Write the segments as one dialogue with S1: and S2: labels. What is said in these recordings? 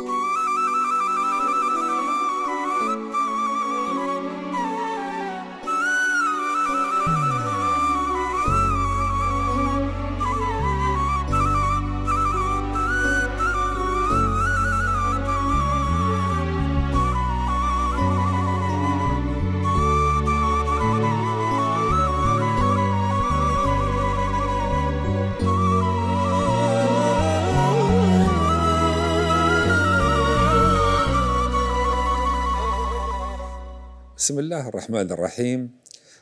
S1: Música الله الرحمن الرحيم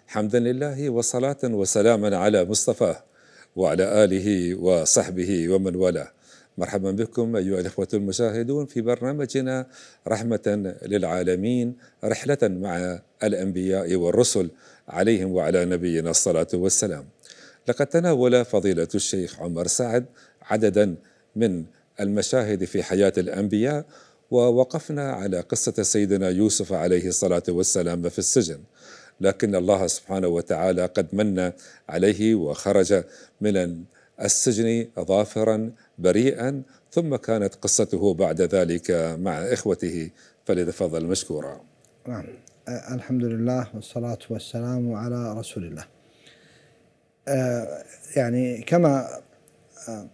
S1: حمدا لله وصلاة وسلاما على مصطفاه وعلى آله وصحبه ومن والاه مرحبا بكم أيها الإخوة المشاهدون في برنامجنا رحمة للعالمين رحلة مع الأنبياء والرسل عليهم وعلى نبينا الصلاة والسلام لقد تناول فضيلة الشيخ عمر سعد عددا من المشاهد في حياة الأنبياء ووقفنا على قصة سيدنا يوسف عليه الصلاة والسلام في السجن لكن الله سبحانه وتعالى قد من عليه وخرج من السجن ظافرا بريئا ثم كانت قصته بعد ذلك مع إخوته فلذا فضل مشكورا
S2: نعم الحمد لله والصلاة والسلام على رسول الله آه، يعني كما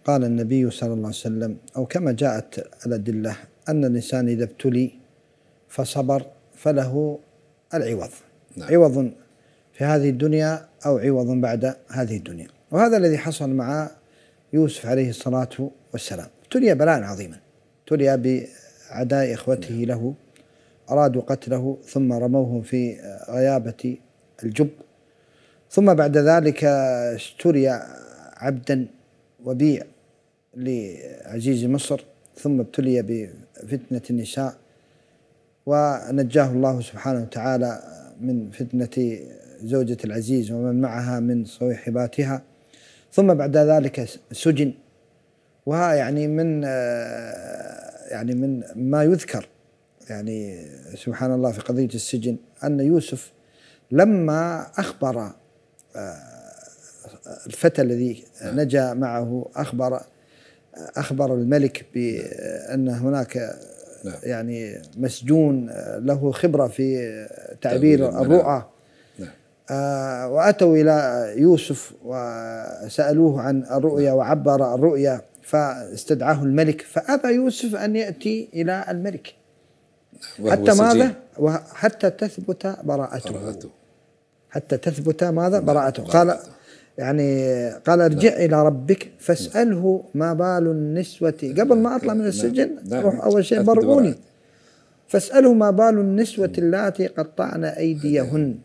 S2: قال النبي صلى الله عليه وسلم أو كما جاءت الأدلة أن الإنسان إذا ابتلي فصبر فله العوض نعم. عوض في هذه الدنيا أو عوض بعد هذه الدنيا وهذا الذي حصل مع يوسف عليه الصلاة والسلام ابتلي بلاء عظيما ابتلي بعداء إخوته نعم. له أرادوا قتله ثم رموه في غيابة الجب ثم بعد ذلك اشتري عبدا وبيع لعزيز مصر ثم ابتلي فتنة النساء ونجاه الله سبحانه وتعالى من فتنة زوجة العزيز ومن معها من صويحباتها ثم بعد ذلك سجن وها يعني من يعني من ما يذكر يعني سبحان الله في قضية السجن أن يوسف لما أخبر آه، الفتى الذي نجا معه أخبر أخبر الملك بأن هناك نعم. يعني مسجون له خبرة في تعبير الرؤى نعم. آه وأتوا إلى يوسف وسألوه عن الرؤيا نعم. وعبر الرؤيا فاستدعاه الملك فأبى يوسف أن يأتي إلى الملك حتى ماذا؟ حتى تثبت براءته, براءته حتى تثبت ماذا؟ براءته قال يعني قال ارجع لا. إلى ربك فاسأله ما بال النسوة قبل ما أطلع من السجن روح أول شيء برؤوني فاسأله ما بال النسوة اللاتي قطعن أيديهن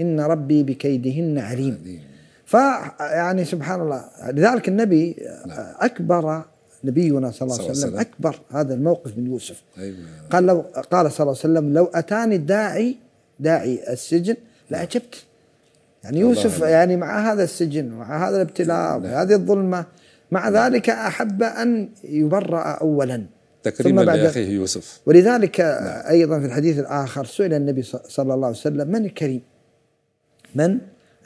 S2: إن ربي بكيدهن عليم فيعني سبحان الله لذلك النبي نعم. أكبر نبينا صلى الله عليه وسلم أكبر هذا الموقف من يوسف أيوة. قال لو قال صلى الله عليه وسلم لو أتاني الداعي داعي السجن لأجبت يعني يوسف يعني مع هذا السجن ومع هذا الابتلاء نعم. وهذه الظلمة مع نعم. ذلك أحب أن يبرأ أولا تكريما لأخيه يوسف ولذلك لا. نعم. أيضا في الحديث الآخر سئل النبي صلى الله عليه وسلم من الكريم من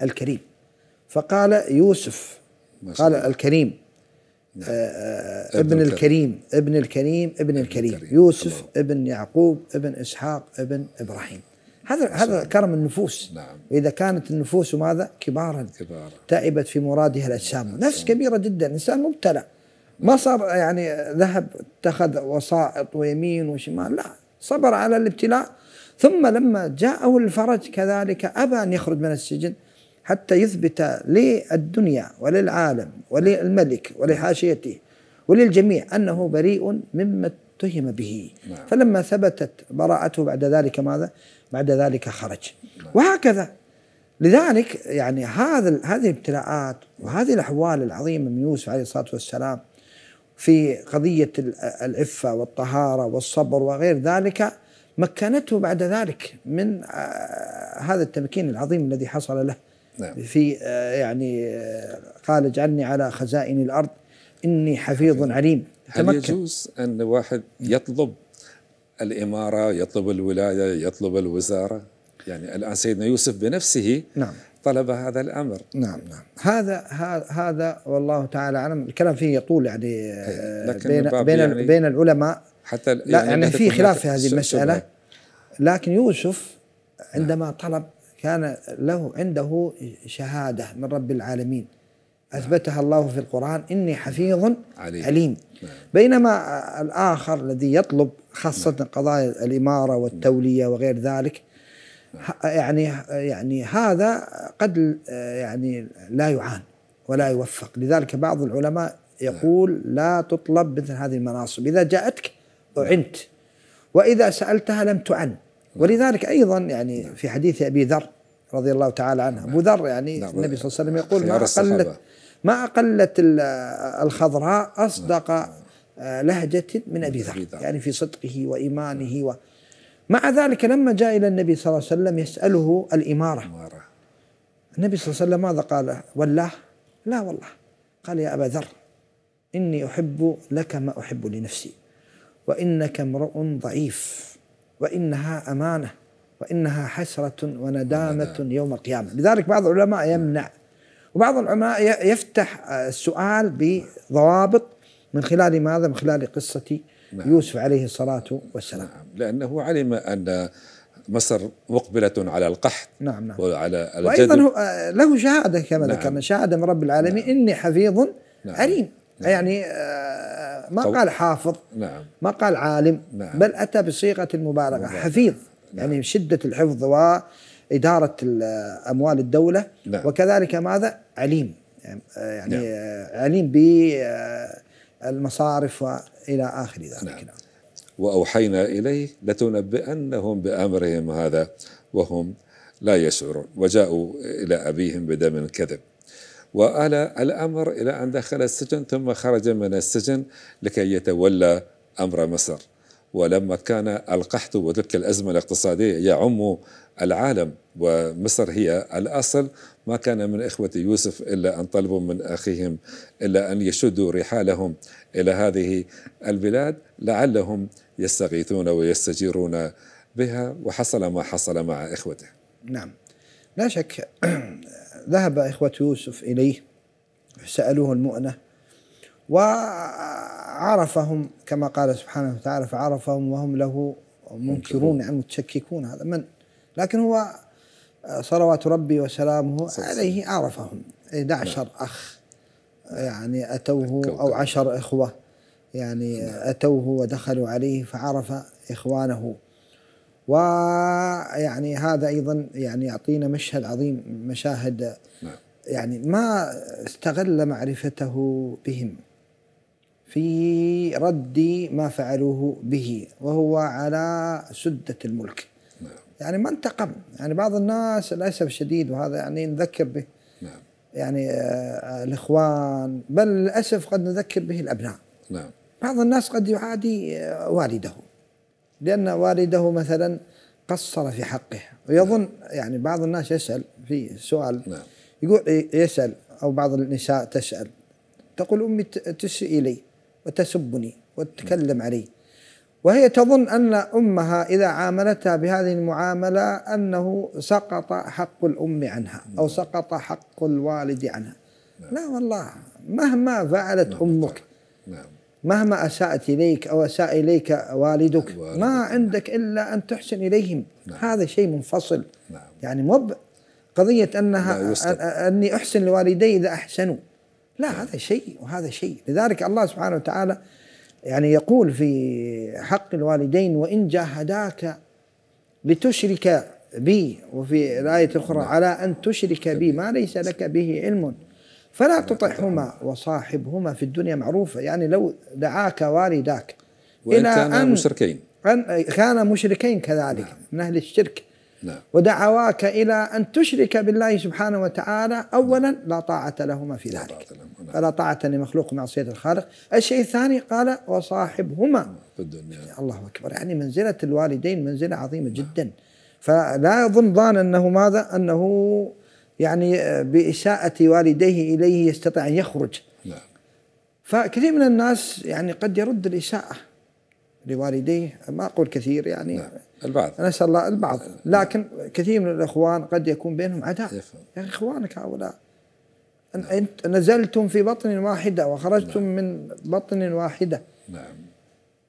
S2: الكريم فقال يوسف قال الكريم نعم. آه، آه، ابن الكريم ابن الكريم ابن الكريم يوسف ابن يعقوب ابن إسحاق ابن إبراهيم هذا هذا كرم النفوس نعم. اذا كانت النفوس ماذا كبارا كبارا تعبت في مرادها الاجسام نعم. نفس نعم. كبيره جدا انسان مبتلى ما صار يعني ذهب اتخذ وسائط ويمين وشمال لا صبر على الابتلاء ثم لما جاءه الفرج كذلك ابى ان يخرج من السجن حتى يثبت للدنيا وللعالم وللملك ولحاشيته وللجميع انه بريء مما اتهم به نعم. فلما ثبتت براءته بعد ذلك ماذا بعد ذلك خرج نعم. وهكذا لذلك يعني هذا هذه الابتلاءات وهذه الاحوال العظيمه من يوسف عليه الصلاه والسلام في قضيه العفه والطهاره والصبر وغير ذلك مكنته بعد ذلك من آه، هذا التمكين العظيم الذي حصل له نعم. في آه، يعني آه، قال اجعلني على خزائن الارض إني حفيظ عليم هل يجوز
S1: أن واحد يطلب الإمارة يطلب الولاية يطلب الوزارة يعني الآن سيدنا يوسف بنفسه نعم طلب هذا الامر نعم نعم
S2: هذا هذا والله تعالى اعلم الكلام فيه يطول يعني أيوة. بين بين يعني بين العلماء
S1: حتى لا يعني, يعني في خلاف في هذه المساله
S2: لكن يوسف عندما نعم. طلب كان له عنده شهاده من رب العالمين أثبتها الله في القرآن إني حفيظ عليم, عليم. نعم. بينما الآخر الذي يطلب خاصة نعم. قضايا الإمارة والتولية وغير ذلك نعم. يعني يعني هذا قد يعني لا يعان ولا يوفق لذلك بعض العلماء يقول لا تطلب مثل هذه المناصب إذا جاءتك أعنت وإذا سألتها لم تعن ولذلك أيضا يعني في حديث أبي ذر رضي الله تعالى عنها أبو ذر يعني نعم. النبي صلى الله عليه وسلم يقول ما أقلت ما أقلت الخضراء أصدق نعم. آه، لهجة من أبي ذر يعني في صدقه وإيمانه و مع ذلك لما جاء إلى النبي صلى الله عليه وسلم يسأله الإمارة النبي صلى الله عليه وسلم ماذا قال والله لا والله قال يا أبا ذر إني أحب لك ما أحب لنفسي وإنك امرؤ ضعيف وإنها أمانة وإنها حسرة وندامة يوم القيامة لذلك بعض العلماء يمنع وبعض العلماء يفتح السؤال بضوابط من خلال ماذا من خلال قصة نعم. يوسف عليه الصلاة والسلام نعم.
S1: لأنه علم أن مصر مقبلة على القحط نعم نعم وعلى وأيضا
S2: له شهادة كما نعم. شهادة من رب العالمين نعم. إني حفيظ نعم. عليم نعم. يعني آه، ما قال حافظ نعم. ما قال عالم نعم. بل أتى بصيغة المبالغة حفيظ يعني شدة الحفظ وإدارة أموال الدولة نعم. وكذلك ماذا عليم يعني, يعني نعم. عليم بالمصارف وإلى آخر ذلك نعم. نعم.
S1: وأوحينا إليه لتنبئنهم بأمرهم هذا وهم لا يشعرون وجاءوا إلى أبيهم بدم كذب وآلى الأمر إلى أن دخل السجن ثم خرج من السجن لكي يتولى أمر مصر ولما كان القحط وتلك الأزمة الاقتصادية يعم العالم ومصر هي الأصل ما كان من إخوة يوسف إلا أن طلبوا من أخيهم إلا أن يشدوا رحالهم إلى هذه البلاد لعلهم يستغيثون ويستجيرون بها وحصل ما حصل مع إخوته
S2: نعم لا شك ذهب إخوة يوسف إليه سألوه المؤنة و عرفهم كما قال سبحانه وتعالى فعرفهم وهم له منكرون يعني متشككون هذا من لكن هو آه، صلوات ربي وسلامه عليه عرفهم 11 نعم. أخ يعني أتوه أو عشر إخوة يعني نعم. أتوه ودخلوا عليه فعرف إخوانه ويعني هذا أيضا يعني يعطينا مشهد عظيم مشاهد نعم. يعني ما استغل معرفته بهم في رد ما فعلوه به وهو على سدة الملك نعم. يعني ما انتقم يعني بعض الناس للأسف الشديد وهذا يعني نذكر به نعم. يعني آه،, آه الإخوان بل للأسف قد نذكر به الأبناء نعم. بعض الناس قد يعادي آه، والده لأن والده مثلا قصر في حقه ويظن نعم. يعني بعض الناس يسأل في سؤال نعم. يقول يسأل أو بعض النساء تسأل تقول أمي تسئ إلي وتسبني وتتكلم علي وهي تظن أن أمها إذا عاملتها بهذه المعاملة أنه سقط حق الأم عنها أو نعم. سقط حق الوالد عنها نعم. لا والله مهما فعلت نعم. أمك مهما أساءت إليك أو أساء إليك والدك ما عندك إلا أن تحسن إليهم هذا شيء منفصل يعني مو قضية أنها أني أحسن لوالدي إذا أحسنوا لا هذا شيء وهذا شيء لذلك الله سبحانه وتعالى يعني يقول في حق الوالدين وإن جاهداك لتشرك بي وفي الآية الأخرى نعم. على أن تشرك بي ما ليس لك به علم فلا تطعهما وصاحبهما في الدنيا معروفة يعني لو دعاك والداك وإن إلى كان أن مشركين أن كان مشركين كذلك نعم. من أهل الشرك نعم. ودعواك إلى أن تشرك بالله سبحانه وتعالى أولا لا طاعة لهما في ذلك طاعة نعم. فلا طاعة لمخلوق معصية الخالق الشيء الثاني قال وصاحبهما نعم، في الدنيا يعني الله أكبر يعني منزلة الوالدين منزلة عظيمة جدا فلا يظن ظان أنه ماذا أنه يعني بإساءة والديه إليه يستطيع أن يخرج نعم. فكثير من الناس يعني قد يرد الإساءة لوالديه ما أقول كثير يعني نعم. البعض نسال الله البعض آه. لكن كثير من الاخوان قد يكون بينهم عداء يا اخي اخوانك هؤلاء انت نزلتم في بطن واحده وخرجتم نعم. من بطن واحده نعم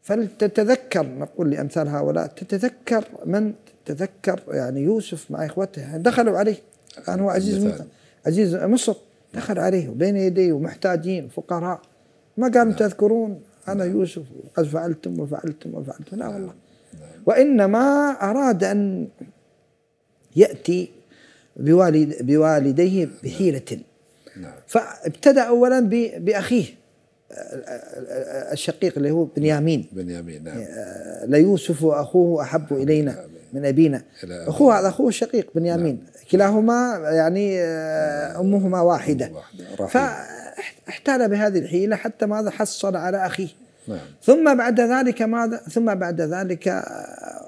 S2: فلتتذكر نقول لامثال هؤلاء تتذكر من تتذكر يعني يوسف مع اخوته دخلوا عليه كان هو عزيز عزيز مصر دخل عليه وبين يديه ومحتاجين فقراء ما قالوا نعم. تذكرون انا يوسف وقد فعلتم وفعلتم وفعلتم لا والله نعم. وإنما أراد أن يأتي بوالد بوالديه بحيلة نعم. فابتدأ أولا بأخيه الشقيق اللي هو بنيامين نعم. بنيامين نعم آه، ليوسف وأخوه أحب إلينا من أبينا أخوه هذا أخوه الشقيق بنيامين نعم. كلاهما يعني آه، أمهما واحدة فاحتال بهذه الحيلة حتى ماذا حصل على أخيه نعم. ثم بعد ذلك ماذا ثم بعد ذلك آه،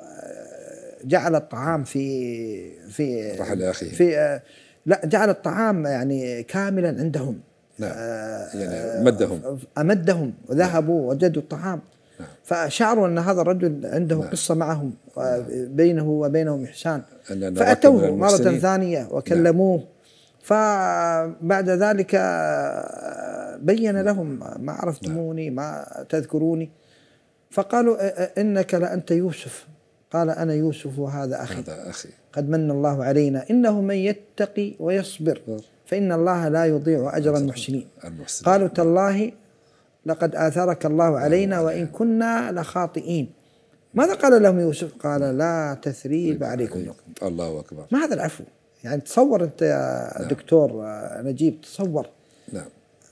S2: جعل الطعام في في رحل أخيه. في آه، لا جعل الطعام يعني كاملا عندهم نعم. آه، يعني مدهم امدهم وذهبوا وجدوا الطعام نعم. فشعروا ان هذا الرجل عنده نعم. قصه معهم نعم. بينه وبينهم احسان فاتوه مره ثانيه نعم. وكلموه نعم. فبعد ذلك بين نعم. لهم ما عرفتموني نعم. ما تذكروني فقالوا إنك لأنت يوسف قال أنا يوسف وهذا أخي هذا أخي قد من الله علينا إنه من يتقي ويصبر نعم. فإن الله لا يضيع أجر المحسنين قالوا تالله لقد آثرك الله علينا وإن كنا لخاطئين ماذا قال لهم يوسف قال لا تثريب عليكم
S1: الله أكبر
S2: ما هذا العفو يعني تصور أنت يا دكتور آه، نجيب تصور نعم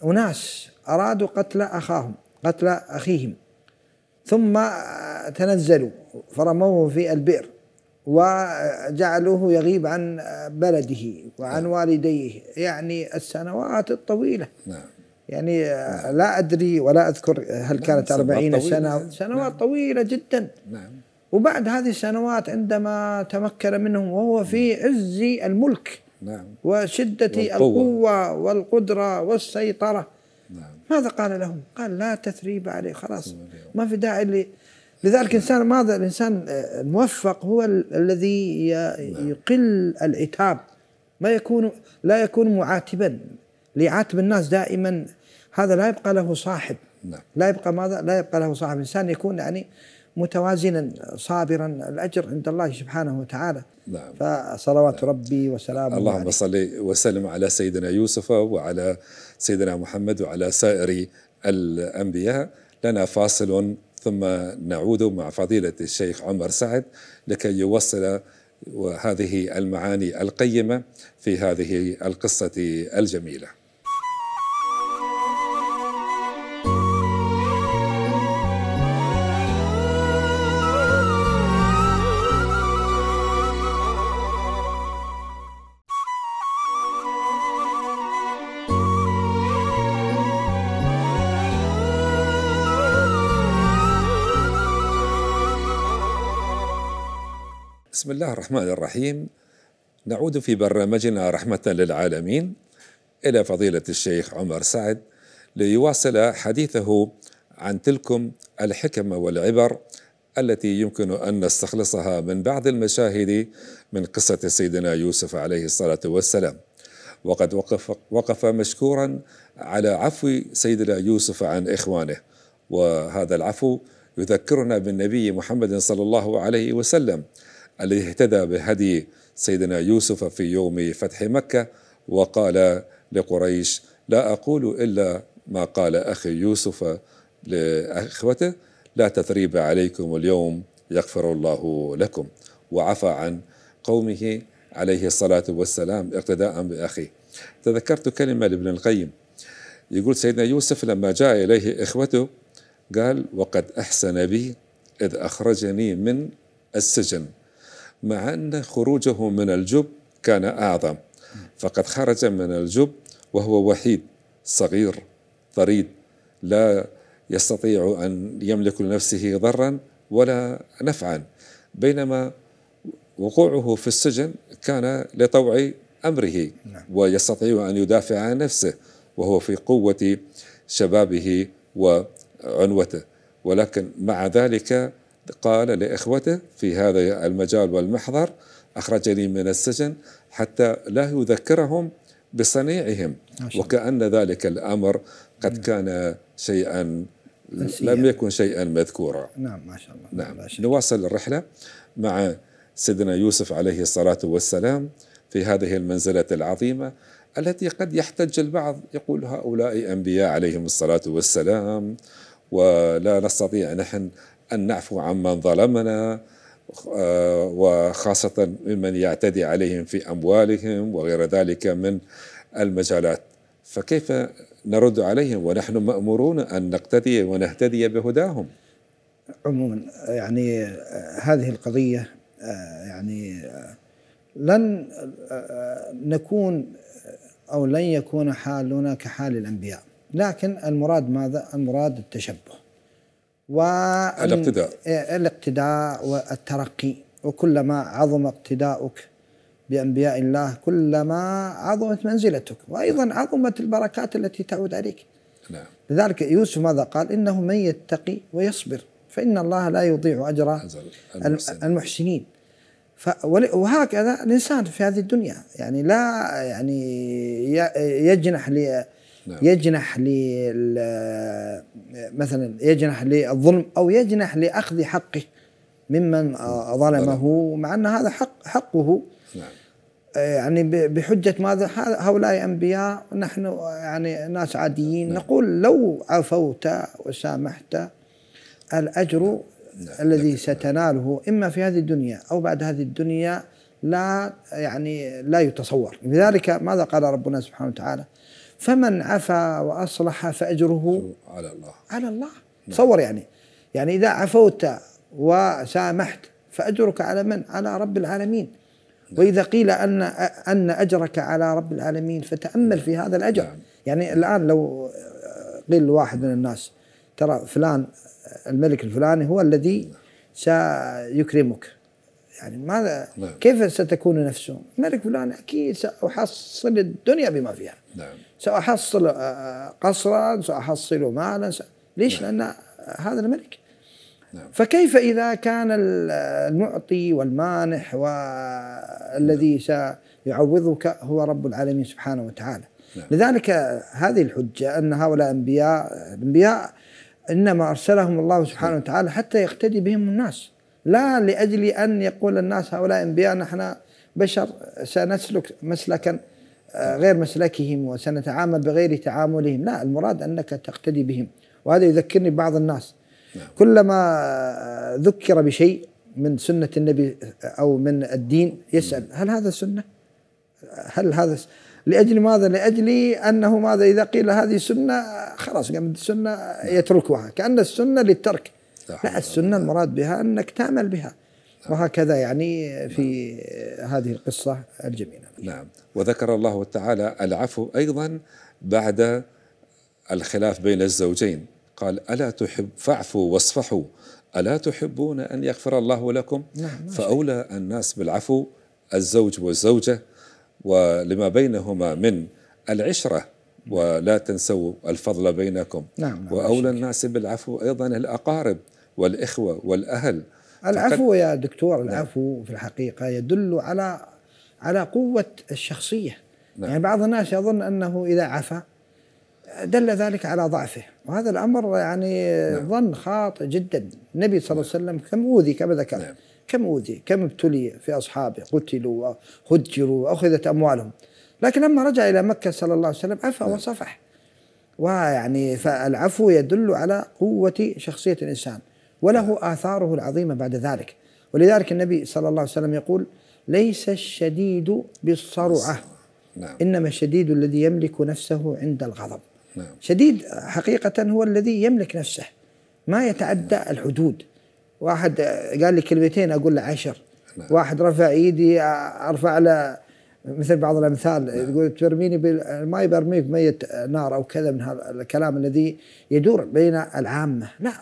S2: أناس أرادوا قتل أخاهم قتل أخيهم ثم آه، تنزلوا فرموه في البئر وجعلوه يغيب عن آه، بلده وعن نعم. والديه يعني السنوات الطويلة نعم. يعني نعم. لا أدري ولا أذكر هل نعم، كانت أربعين سنة نعم. سنوات طويلة جدا نعم. وبعد هذه السنوات عندما تمكن منهم وهو في عز الملك نعم وشدة والقوة. القوة والقدرة والسيطرة نعم. ماذا قال لهم؟ قال لا تثريب عليه خلاص ما في داعي اللي لذلك الانسان ماذا الانسان آه، الموفق هو الذي نعم. يقل العتاب ما يكون لا يكون معاتبا ليعاتب الناس دائما هذا لا يبقى له صاحب نعم. لا يبقى ماذا لا يبقى له صاحب الانسان يكون يعني متوازنا صابرا الأجر عند الله سبحانه وتعالى نعم. فصلوات نعم. ربي وسلامه اللهم
S1: صل وسلم على سيدنا يوسف وعلى سيدنا محمد وعلى سائر الأنبياء لنا فاصل ثم نعود مع فضيلة الشيخ عمر سعد لكي يوصل وهذه المعاني القيمة في هذه القصة الجميلة بسم الله الرحمن الرحيم نعود في برنامجنا رحمة للعالمين إلى فضيلة الشيخ عمر سعد ليواصل حديثه عن تلكم الحكم والعبر التي يمكن أن نستخلصها من بعض المشاهد من قصة سيدنا يوسف عليه الصلاة والسلام وقد وقف, وقف مشكورا على عفو سيدنا يوسف عن إخوانه وهذا العفو يذكرنا بالنبي محمد صلى الله عليه وسلم الذي اهتدى بهدي سيدنا يوسف في يوم فتح مكة وقال لقريش لا أقول إلا ما قال أخي يوسف لأخوته لا تثريب عليكم اليوم يغفر الله لكم وعفى عن قومه عليه الصلاة والسلام اقتداء بأخيه تذكرت كلمة لابن القيم يقول سيدنا يوسف لما جاء إليه إخوته قال وقد أحسن بي إذ أخرجني من السجن مع أن خروجه من الجب كان أعظم فقد خرج من الجب وهو وحيد صغير طريد لا يستطيع أن يملك لنفسه ضرا ولا نفعا بينما وقوعه في السجن كان لطوع أمره نعم. ويستطيع أن يدافع عن نفسه وهو في قوة شبابه وعنوته ولكن مع ذلك قال لإخوته في هذا المجال والمحضر أخرجني من السجن حتى لا يذكرهم بصنيعهم وكأن ذلك الأمر قد نعم. كان شيئا لم يكن شيئا مذكورا نعم ما شاء الله نعم شاء. نواصل الرحلة مع سيدنا يوسف عليه الصلاة والسلام في هذه المنزلة العظيمة التي قد يحتج البعض يقول هؤلاء أنبياء عليهم الصلاة والسلام ولا نستطيع نحن أن نعفو عمن ظلمنا آه، وخاصة ممن يعتدي عليهم في أموالهم وغير ذلك من المجالات فكيف نرد عليهم ونحن مأمورون أن نقتدي ونهتدي بهداهم
S2: عموما يعني آه، هذه القضية آه، يعني لن نكون أو لن يكون حالنا كحال الأنبياء لكن المراد ماذا؟ المراد التشبه الاقتداء إيه، الاقتداء والترقي وكلما عظم اقتداؤك بأنبياء الله كلما عظمت منزلتك وأيضا عظمت البركات التي تعود عليك نعم. لذلك يوسف ماذا قال إنه من يتقي ويصبر فإن الله لا يضيع أجر المحسنين, المحسنين. وهكذا الإنسان في هذه الدنيا يعني لا يعني يجنح نعم. يجنح لل مثلا يجنح للظلم او يجنح لاخذ حقه ممن نعم. ظلمه مع ان هذا حق حقه نعم. يعني بحجه ماذا هؤلاء انبياء نحن يعني ناس عاديين نعم. نقول لو عفوت وسامحت الاجر نعم. الذي نعم. ستناله اما في هذه الدنيا او بعد هذه الدنيا لا يعني لا يتصور لذلك ماذا قال ربنا سبحانه وتعالى فمن عفا وأصلح فأجره على الله على الله نعم. تصور يعني يعني إذا عفوت وسامحت فأجرك على من؟ على رب العالمين نعم. وإذا قيل أن أن أجرك على رب العالمين فتأمل نعم. في هذا الأجر نعم. يعني الآن لو قيل لواحد من الناس ترى فلان الملك الفلاني هو الذي نعم. سيكرمك يعني ماذا نعم. كيف ستكون نفسه؟ الملك فلان أكيد سأحصل الدنيا بما فيها نعم سأحصل آه، آه، قصرا سأحصل مالا س... ليش نعم. لأن هذا الملك نعم. فكيف إذا كان المعطي والمانح والذي نعم. سيعوضك هو رب العالمين سبحانه وتعالى نعم. لذلك هذه الحجة أن هؤلاء أنبياء الأنبياء إنما أرسلهم الله سبحانه نعم. وتعالى حتى يقتدي بهم الناس لا لأجل أن يقول الناس هؤلاء أنبياء نحن بشر سنسلك مسلكا غير مسلكهم وسنتعامل بغير تعاملهم لا المراد أنك تقتدي بهم وهذا يذكرني ببعض الناس نعم. كلما ذكر بشيء من سنة النبي أو من الدين يسأل نعم. هل هذا سنة؟ هل هذا س... لأجل ماذا؟ لأجل أنه ماذا إذا قيل هذه سنة خلاص قام السنة نعم. يتركها كأن السنة للترك لا السنة المراد بها أنك تعمل بها وهكذا يعني في هذه القصة
S1: الجميلة نعم وذكر الله تعالى العفو أيضا بعد الخلاف بين الزوجين قال ألا تحب فاعفوا واصفحوا ألا تحبون أن يغفر الله لكم نعم فأولى الناس بالعفو الزوج والزوجة ولما بينهما من العشرة ولا تنسوا الفضل بينكم نعم وأولى الناس بالعفو أيضا الأقارب والإخوة والأهل
S2: العفو يا دكتور نعم. العفو في الحقيقة يدل على على قوة الشخصية نعم. يعني بعض الناس يظن أنه إذا عفى دل ذلك على ضعفه وهذا الأمر يعني نعم. ظن خاطئ جدا النبي صلى الله عليه وسلم كم أوذي كما ذكر نعم. كم أوذي كم ابتلي في أصحابه قتلوا وهجروا وأخذت أموالهم لكن لما رجع إلى مكة صلى الله عليه وسلم عفى نعم. وصفح ويعني فالعفو يدل على قوة شخصية الإنسان وله آثاره العظيمة بعد ذلك ولذلك النبي صلى الله عليه وسلم يقول ليس الشديد بالصرعة نعم. نعم. إنما الشديد الذي يملك نفسه عند الغضب نعم. شديد حقيقة هو الذي يملك نفسه ما يتعدى نعم. الحدود واحد قال لي كلمتين أقول له عشر نعم. واحد رفع إيدي أرفع له مثل بعض الأمثال نعم. يقول ترميني ما برميه مية نار أو كذا من هذا الكلام الذي يدور بين العامة لا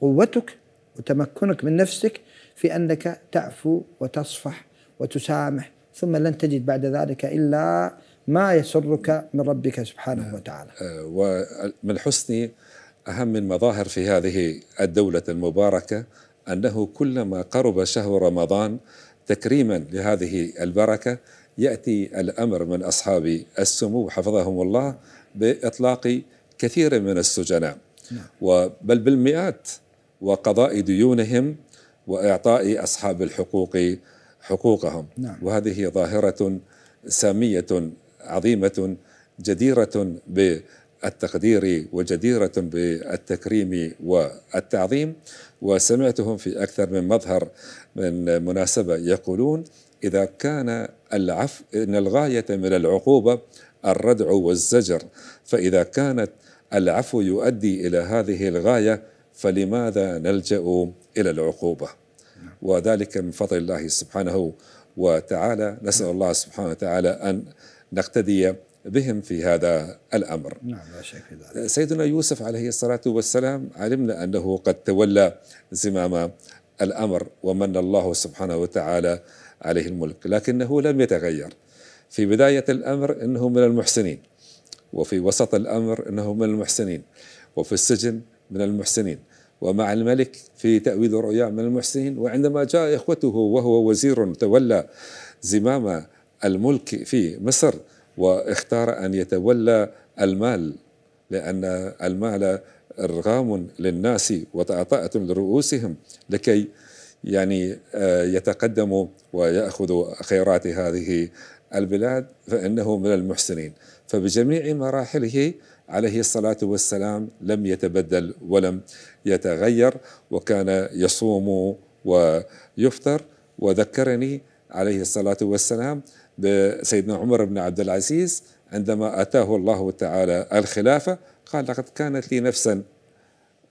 S2: قوتك وتمكنك من نفسك في أنك تعفو وتصفح وتسامح ثم لن تجد بعد ذلك إلا ما يسرك من ربك سبحانه نعم. وتعالى
S1: آه، ومن حسن أهم المظاهر في هذه الدولة المباركة أنه كلما قرب شهر رمضان تكريما لهذه البركة يأتي الأمر من أصحاب السمو حفظهم الله بإطلاق كثير من السجناء نعم. بل بالمئات وقضاء ديونهم وإعطاء أصحاب الحقوق حقوقهم نعم. وهذه ظاهرة سامية عظيمة جديرة بالتقدير وجديرة بالتكريم والتعظيم وسمعتهم في أكثر من مظهر من مناسبة يقولون إذا كان العفو إن الغاية من العقوبة الردع والزجر فإذا كانت العفو يؤدي إلى هذه الغاية فلماذا نلجأ إلى العقوبة وذلك من فضل الله سبحانه وتعالى نسأل الله سبحانه وتعالى أن نقتدي بهم في هذا الأمر نعم لا شك في ذلك سيدنا يوسف عليه الصلاة والسلام علمنا أنه قد تولى زمام الأمر ومن الله سبحانه وتعالى عليه الملك لكنه لم يتغير في بداية الأمر أنه من المحسنين وفي وسط الأمر أنه من المحسنين وفي السجن من المحسنين ومع الملك في تأويل الرؤيا من المحسنين وعندما جاء إخوته وهو وزير تولى زمام الملك في مصر واختار أن يتولى المال لأن المال إرغام للناس وتعطاءة لرؤوسهم لكي يعني آه، يتقدموا ويأخذوا خيرات هذه البلاد فإنه من المحسنين فبجميع مراحله عليه الصلاة والسلام لم يتبدل ولم يتغير وكان يصوم ويفطر وذكرني عليه الصلاة والسلام بسيدنا عمر بن عبد العزيز عندما أتاه الله تعالى الخلافة قال لقد كانت لي نفسا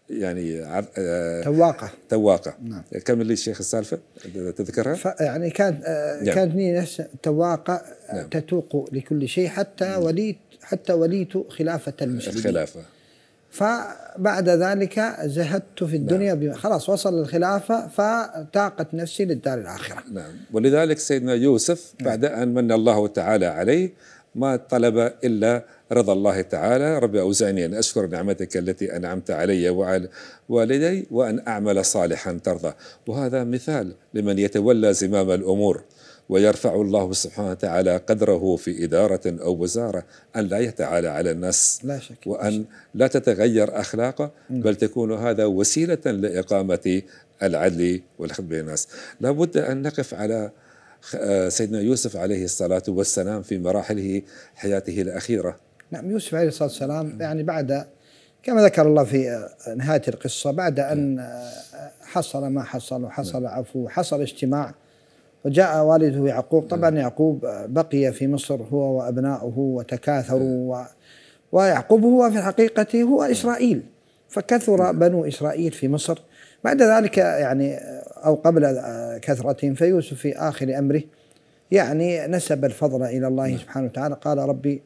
S1: يعني آه، تواقة تواقة نعم. كمل لي الشيخ السالفة تذكرها
S2: يعني كانت آه، نعم. كانت لي نفس تواقة آه، نعم. تتوق لكل شيء حتى نعم. وليت حتى وليت خلافة المسلمين الخلافة فبعد ذلك زهدت في الدنيا نعم. خلاص وصل الخلافة فتاقت نفسي للدار الآخرة
S1: نعم ولذلك سيدنا يوسف نعم. بعد أن من الله تعالى عليه ما طلب إلا رضا الله تعالى ربي أوزعني أن أشكر نعمتك التي أنعمت علي وعلى والدي وأن أعمل صالحا ترضى وهذا مثال لمن يتولى زمام الأمور ويرفع الله سبحانه وتعالى قدره في إدارة أو وزارة أن لا يتعالى على الناس لا شك وأن لا تتغير أخلاقه نعم. بل تكون هذا وسيلة لإقامة العدل والخدمة بين الناس لابد أن نقف على آه، سيدنا يوسف عليه الصلاة والسلام في مراحله حياته الأخيرة
S2: نعم يوسف عليه الصلاة والسلام نعم. يعني بعد كما ذكر الله في آه، نهاية القصة بعد أن نعم. آه، حصل ما حصل وحصل عفو حصل اجتماع وجاء والده يعقوب طبعا نعم. يعقوب بقي في مصر هو وأبناؤه وتكاثروا نعم. و ويعقوب هو في الحقيقة هو نعم. إسرائيل فكثر بنو إسرائيل في مصر بعد ذلك يعني أو قبل كثرتهم فيوسف في آخر أمره يعني نسب الفضل إلى الله سبحانه وتعالى قال ربي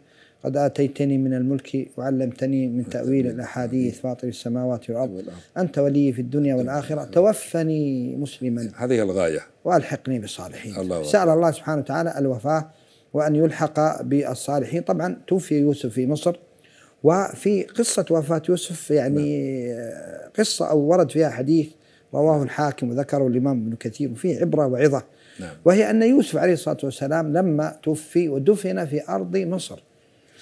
S2: قد آتيتني من الملك وعلمتني من تأويل الأحاديث فاطر السماوات والأرض أنت ولي في الدنيا والآخرة توفني مسلما
S1: هذه الغاية
S2: وألحقني بالصالحين الله سأل الله سبحانه وتعالى الوفاة وأن يلحق بالصالحين طبعا توفي يوسف في مصر وفي قصة وفاة يوسف يعني قصة أو ورد فيها حديث رواه الحاكم وذكره الإمام ابن كثير وفيه عبرة وعظة نعم. وهي أن يوسف عليه الصلاة والسلام لما توفي ودفن في أرض مصر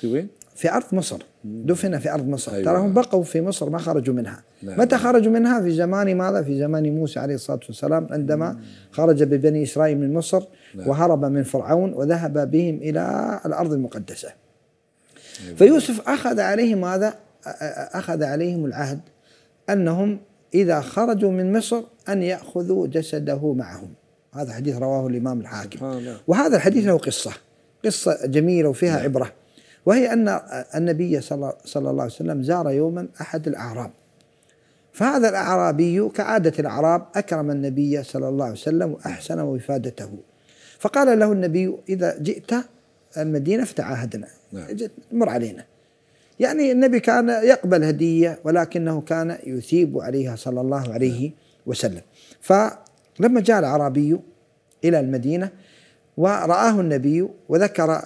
S2: في وين؟ في ارض مصر دفن في ارض مصر أيوة. تراهم بقوا في مصر ما خرجوا منها نعم. متى خرجوا منها في زمان ماذا في زمان موسى عليه الصلاه والسلام عندما مم. خرج ببني اسرائيل من مصر نعم. وهرب من فرعون وذهب بهم الى الارض المقدسه أيوة. فيوسف اخذ عليهم ماذا اخذ عليهم العهد انهم اذا خرجوا من مصر ان ياخذوا جسده معهم هذا حديث رواه الامام الحاكم وهذا الحديث له قصه قصه جميله وفيها نعم. عبره وهي أن النبي صلى الله عليه وسلم زار يوما أحد الأعراب فهذا الأعرابي كعادة الأعراب أكرم النبي صلى الله عليه وسلم وأحسن وفادته فقال له النبي إذا جئت المدينة فتعاهدنا نعم. مر علينا يعني النبي كان يقبل هدية ولكنه كان يثيب عليها صلى الله عليه نعم. وسلم فلما جاء الأعرابي إلى المدينة ورآه النبي وذكر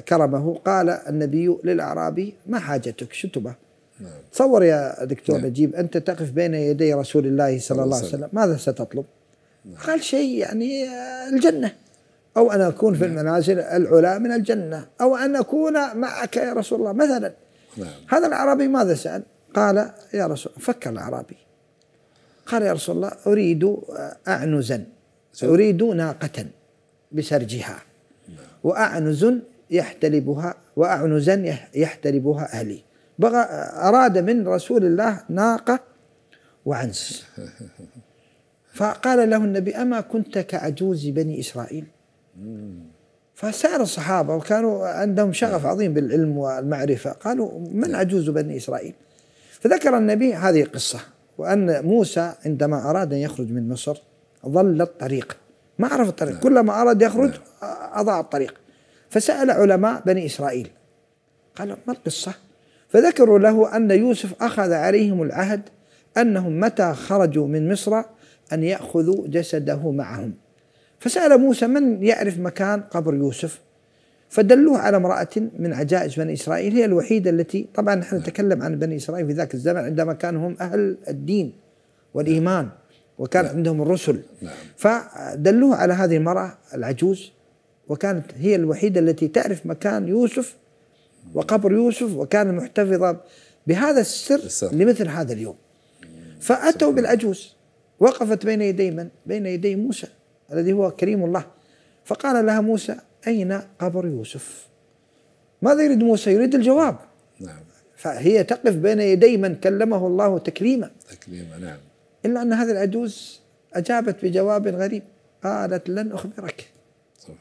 S2: كرمه قال النبي للأعرابي ما حاجتك شتبه نعم. تصور يا دكتور نعم. نجيب أنت تقف بين يدي رسول الله صلى الله عليه وسلم ماذا ستطلب نعم. قال شيء يعني آه، الجنة أو أن أكون في نعم. المنازل العلا من الجنة أو أن أكون معك يا رسول الله مثلا نعم. هذا الأعرابي ماذا سأل قال يا رسول فكر الأعرابي قال يا رسول الله أريد آه، أعنزا أريد ناقة بسرجها نعم. وأعنز يحتلبها وأعنزا يحتلبها أهلي بغى أراد من رسول الله ناقة وعنز فقال له النبي أما كنت كعجوز بني إسرائيل فسأل الصحابة وكانوا عندهم شغف نعم. عظيم بالعلم والمعرفة قالوا من عجوز نعم. بني إسرائيل فذكر النبي هذه القصة وأن موسى عندما أراد أن يخرج من مصر ظل الطريق ما عرف الطريق نعم. كلما أراد يخرج أضاع الطريق فسأل علماء بني إسرائيل قال ما القصة فذكروا له أن يوسف أخذ عليهم العهد أنهم متى خرجوا من مصر أن يأخذوا جسده معهم فسأل موسى من يعرف مكان قبر يوسف فدلوه على امرأة من عجائز بني إسرائيل هي الوحيدة التي طبعا نحن نتكلم عن بني إسرائيل في ذاك الزمن عندما كانوا هم أهل الدين والإيمان وكان نعم. عندهم الرسل نعم. فدلوه على هذه المرأة العجوز وكانت هي الوحيدة التي تعرف مكان يوسف وقبر يوسف وكانت محتفظة بهذا السر لمثل هذا اليوم فأتوا بالعجوز وقفت بين يدي من؟ بين يدي موسى الذي هو كريم الله فقال لها موسى أين قبر يوسف؟ ماذا يريد موسى؟ يريد الجواب نعم فهي تقف بين يدي من كلمه الله تكريما
S1: تكريما نعم
S2: إلا أن هذه العجوز أجابت بجواب غريب قالت لن أخبرك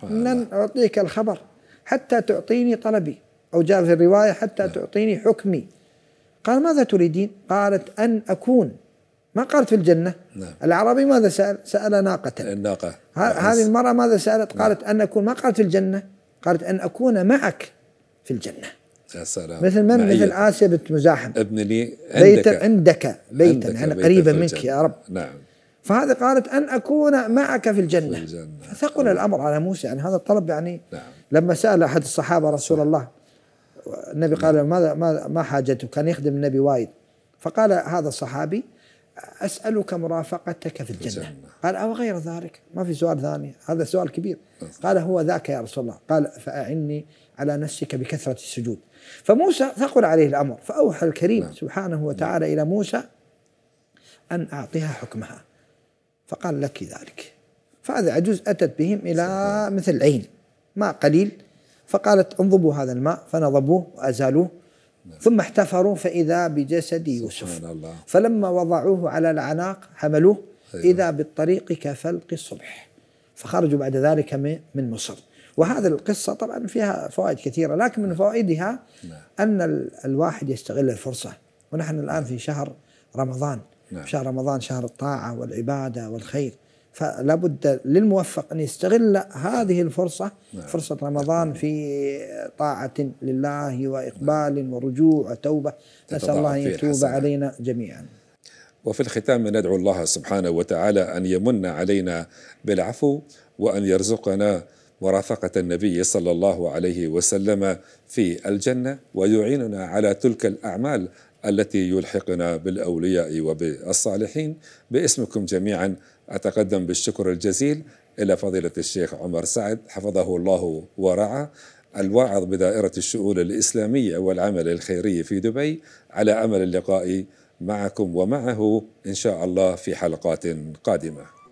S2: لن أعطيك الخبر حتى تعطيني طلبي أو جاء في الرواية حتى نعم. تعطيني حكمي قال ماذا تريدين قالت أن أكون ما قالت في الجنة نعم. العربي ماذا سأل سأل ناقة الناقة نعم. هذه المرأة ماذا سألت نعم. قالت نعم. أن أكون ما قالت في الجنة قالت أن أكون معك في الجنة
S1: يا سلام مثل من مثل
S2: آسيا بنت مزاحم
S1: ابن لي عندك بيتا
S2: عندك بيتا أنا قريبا منك يا رب نعم فهذه قالت أن أكون معك في الجنة, في الجنة. فثقل الأمر على موسى يعني هذا الطلب يعني نعم. لما سأل أحد الصحابة رسول نعم. الله النبي قال نعم. ماذا ما, ما حاجته كان يخدم النبي وايد فقال هذا الصحابي أسألك مرافقتك في الجنة, في الجنة. قال أو غير ذلك ما في سؤال ثاني هذا سؤال كبير قال هو ذاك يا رسول الله قال فأعني على نفسك بكثرة السجود فموسى ثقل عليه الأمر فأوحى الكريم نعم. سبحانه وتعالى نعم. إلى موسى أن أعطيها حكمها فقال لك ذلك فهذا عجوز أتت بهم إلى مثل العين ماء قليل فقالت انضبوا هذا الماء فنضبوه وأزالوه ثم احتفروا فإذا بجسد يوسف فلما وضعوه على العناق حملوه أيوه. إذا بالطريق كفلق الصبح فخرجوا بعد ذلك من مصر وهذه القصة طبعا فيها فوائد كثيرة لكن من فوائدها نعم. أن الواحد يستغل الفرصة ونحن الآن في شهر رمضان نعم. شهر رمضان شهر الطاعة والعبادة والخير فلا بد للموفق أن يستغل هذه الفرصة نعم. فرصة رمضان نعم. في طاعة لله وإقبال نعم. ورجوع وتوبة نسأل الله أن يتوب حسنة. علينا جميعا
S1: وفي الختام ندعو الله سبحانه وتعالى أن يمن علينا بالعفو وأن يرزقنا مرافقة النبي صلى الله عليه وسلم في الجنة ويعيننا على تلك الأعمال التي يلحقنا بالأولياء وبالصالحين باسمكم جميعا أتقدم بالشكر الجزيل إلى فضيلة الشيخ عمر سعد حفظه الله ورعى الواعظ بدائرة الشؤون الإسلامية والعمل الخيري في دبي على أمل اللقاء معكم ومعه إن شاء الله في حلقات قادمة